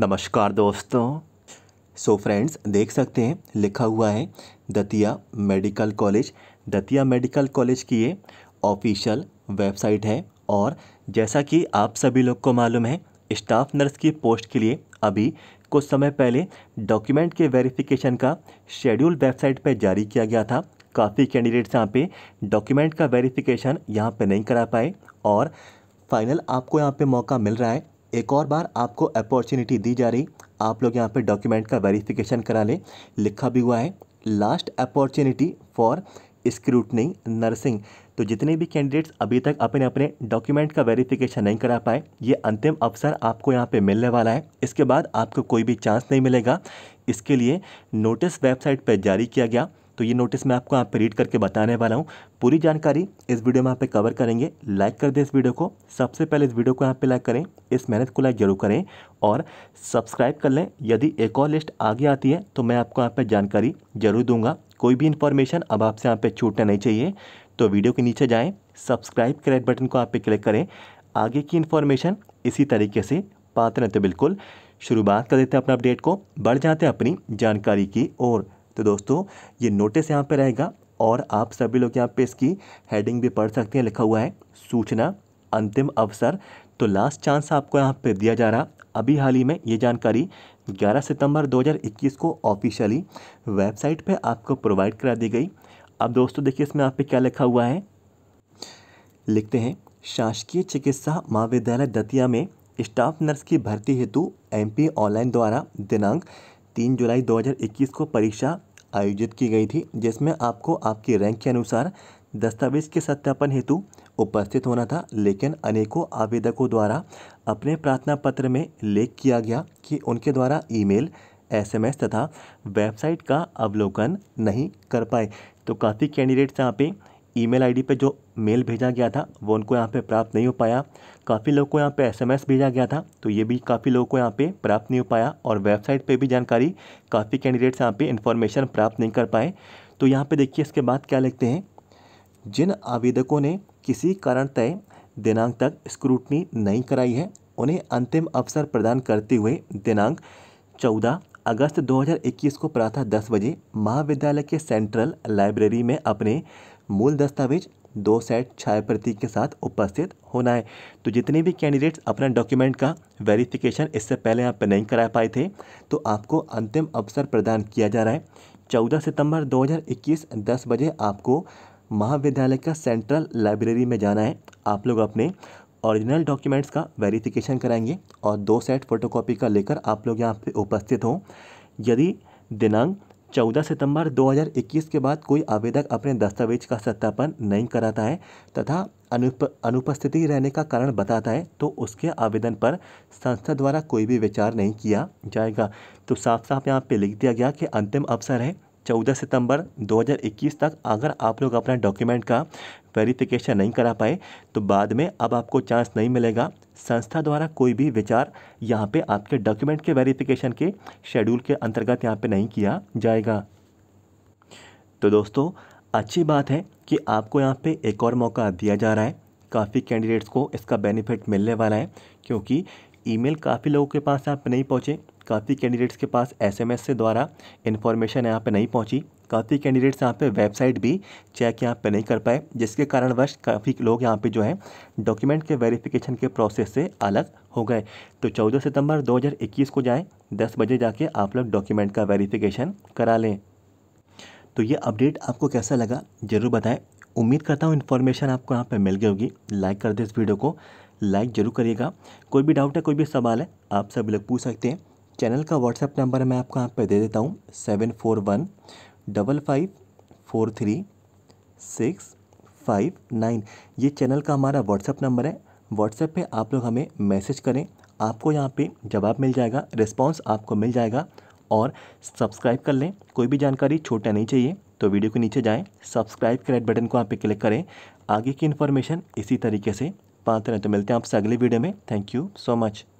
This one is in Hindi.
नमस्कार दोस्तों सो so फ्रेंड्स देख सकते हैं लिखा हुआ है Datia medical college Datia medical college की ये ऑफिशियल वेबसाइट है और जैसा कि आप सभी लोग को मालूम है स्टाफ नर्स की पोस्ट के लिए अभी कुछ समय पहले डॉक्यूमेंट के वेरिफिकेशन का शेड्यूल वेबसाइट पर जारी किया गया था काफ़ी कैंडिडेट्स यहाँ पे डॉक्यूमेंट का वेरिफिकेशन यहाँ पे नहीं करा पाए और फाइनल आपको यहाँ पे मौका मिल रहा है एक और बार आपको अपॉर्चुनिटी दी जा रही आप लोग यहाँ पे डॉक्यूमेंट का वेरिफिकेशन करा लें लिखा भी हुआ है last opportunity for scrutiny nursing तो जितने भी कैंडिडेट्स अभी तक अपने अपने डॉक्यूमेंट का वेरिफिकेशन नहीं करा पाए ये अंतिम अवसर आपको यहाँ पे मिलने वाला है इसके बाद आपको कोई भी चांस नहीं मिलेगा इसके लिए नोटिस वेबसाइट पर जारी किया गया तो ये नोटिस मैं आपको यहाँ पे रीड करके बताने वाला हूँ पूरी जानकारी इस वीडियो में यहाँ पर कवर करेंगे लाइक कर दें इस वीडियो को सबसे पहले इस वीडियो को यहाँ पे लाइक करें इस मेहनत को लाइक जरूर करें और सब्सक्राइब कर लें यदि एक और लिस्ट आगे आती है तो मैं आपको यहाँ पर जानकारी जरूर दूंगा कोई भी इन्फॉर्मेशन अब आपसे यहाँ पर छूटना नहीं चाहिए तो वीडियो के नीचे जाएँ सब्सक्राइब करेट बटन को आप पे क्लिक करें आगे की इन्फॉर्मेशन इसी तरीके से पाते रहते बिल्कुल शुरुआत कर देते हैं अपने अपडेट को बढ़ जाते हैं अपनी जानकारी की ओर तो दोस्तों ये नोटिस यहाँ पर रहेगा और आप सभी लोग यहाँ पे इसकी हेडिंग भी पढ़ सकते हैं लिखा हुआ है सूचना अंतिम अवसर तो लास्ट चांस आपको यहाँ पे दिया जा रहा अभी हाल ही में ये जानकारी 11 सितंबर 2021 को ऑफिशियली वेबसाइट पे आपको प्रोवाइड करा दी गई अब दोस्तों देखिए इसमें आप पे क्या लिखा हुआ है लिखते हैं शासकीय चिकित्सा महाविद्यालय दतिया में स्टाफ नर्स की भर्ती हेतु एम ऑनलाइन द्वारा दिनांक तीन जुलाई दो को परीक्षा आयोजित की गई थी जिसमें आपको आपकी रैंक के अनुसार दस्तावेज के सत्यापन हेतु उपस्थित होना था लेकिन अनेकों आवेदकों द्वारा अपने प्रार्थना पत्र में लेख किया गया कि उनके द्वारा ईमेल एसएमएस तथा वेबसाइट का अवलोकन नहीं कर पाए तो काफ़ी कैंडिडेट्स यहाँ पे ईमेल आईडी पे जो मेल भेजा गया था वो उनको यहाँ पे प्राप्त नहीं हो पाया काफ़ी लोगों को यहाँ पे एसएमएस भेजा गया था तो ये भी काफ़ी लोगों को यहाँ पे प्राप्त नहीं हो पाया और वेबसाइट पे भी जानकारी काफ़ी कैंडिडेट्स यहाँ पे इन्फॉर्मेशन प्राप्त नहीं कर पाए तो यहाँ पे देखिए इसके बाद क्या लिखते हैं जिन आवेदकों ने किसी कारण तय दिनांक तक स्क्रूटनी नहीं कराई है उन्हें अंतिम अवसर प्रदान करते हुए दिनांक चौदह अगस्त 2021 को प्रातः 10 बजे महाविद्यालय के सेंट्रल लाइब्रेरी में अपने मूल दस्तावेज दो सेट छाया प्रति के साथ उपस्थित होना है तो जितने भी कैंडिडेट्स अपना डॉक्यूमेंट का वेरिफिकेशन इससे पहले यहाँ पर नहीं करा पाए थे तो आपको अंतिम अवसर प्रदान किया जा रहा है चौदह सितंबर 2021 10 बजे आपको महाविद्यालय का सेंट्रल लाइब्रेरी में जाना है आप लोग अपने ओरिजिनल डॉक्यूमेंट्स का वेरिफिकेशन कराएंगे और दो सेट फोटोकॉपी का लेकर आप लोग यहाँ पे उपस्थित हों यदि दिनांक 14 सितंबर 2021 के बाद कोई आवेदक अपने दस्तावेज का सत्यापन नहीं कराता है तथा अनुप अनुपस्थिति रहने का कारण बताता है तो उसके आवेदन पर संस्था द्वारा कोई भी विचार नहीं किया जाएगा तो साफ साफ यहाँ पे लिख दिया गया कि अंतिम अवसर है 14 सितंबर 2021 तक अगर आप लोग अपना डॉक्यूमेंट का वेरिफिकेशन नहीं करा पाए तो बाद में अब आपको चांस नहीं मिलेगा संस्था द्वारा कोई भी विचार यहाँ पे आपके डॉक्यूमेंट के वेरिफिकेशन के शेड्यूल के अंतर्गत यहाँ पे नहीं किया जाएगा तो दोस्तों अच्छी बात है कि आपको यहाँ पे एक और मौका दिया जा रहा है काफ़ी कैंडिडेट्स को इसका बेनिफिट मिलने वाला है क्योंकि ईमेल काफ़ी लोगों के पास यहाँ पर नहीं पहुँचे काफ़ी कैंडिडेट्स के पास एसएमएस से द्वारा इन्फॉर्मेशन यहाँ पे नहीं पहुँची काफ़ी कैंडिडेट्स यहाँ पे वेबसाइट भी चेक यहाँ पे नहीं कर पाए जिसके कारणवश काफ़ी लोग यहाँ पे जो है डॉक्यूमेंट के वेरिफिकेशन के प्रोसेस से अलग हो गए तो 14 सितंबर 2021 को जाएँ 10 बजे जाके आप लोग डॉक्यूमेंट का वेरिफिकेशन करा लें तो ये अपडेट आपको कैसा लगा ज़रूर बताएं उम्मीद करता हूँ इन्फॉर्मेशन आपको यहाँ पर मिल गई होगी लाइक कर दें इस वीडियो को लाइक ज़रूर करिएगा कोई भी डाउट है कोई भी सवाल है आप सभी लोग पूछ सकते हैं चैनल का व्हाट्सएप नंबर मैं आपको यहाँ पर दे देता हूँ seven four one double five four three six five nine ये चैनल का हमारा व्हाट्सएप नंबर है व्हाट्सएप पे आप लोग हमें मैसेज करें आपको यहाँ पे जवाब मिल जाएगा रिस्पॉन्स आपको मिल जाएगा और सब्सक्राइब कर लें कोई भी जानकारी छोटा नहीं चाहिए तो वीडियो के नीचे जाएं सब्सक्राइब के रेड बटन को आप पे क्लिक करें आगे की इन्फॉर्मेशन इसी तरीके से पाते रहें तो मिलते हैं आपसे अगले वीडियो में थैंक यू सो मच